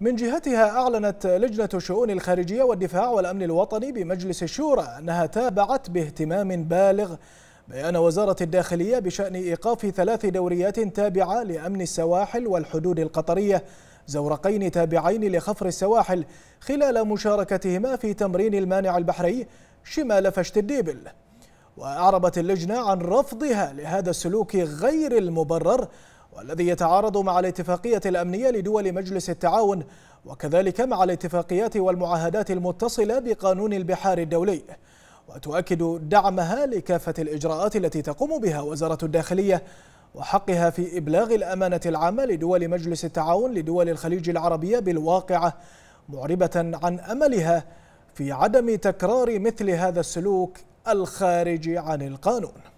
من جهتها أعلنت لجنة الشؤون الخارجية والدفاع والأمن الوطني بمجلس الشورى أنها تابعت باهتمام بالغ بيان وزارة الداخلية بشأن إيقاف ثلاث دوريات تابعة لأمن السواحل والحدود القطرية زورقين تابعين لخفر السواحل خلال مشاركتهما في تمرين المانع البحري شمال فشت الديبل وأعربت اللجنة عن رفضها لهذا السلوك غير المبرر والذي يتعارض مع الاتفاقية الأمنية لدول مجلس التعاون وكذلك مع الاتفاقيات والمعاهدات المتصلة بقانون البحار الدولي وتؤكد دعمها لكافة الإجراءات التي تقوم بها وزارة الداخلية وحقها في إبلاغ الأمانة العامة لدول مجلس التعاون لدول الخليج العربية بالواقعة معربة عن أملها في عدم تكرار مثل هذا السلوك الخارج عن القانون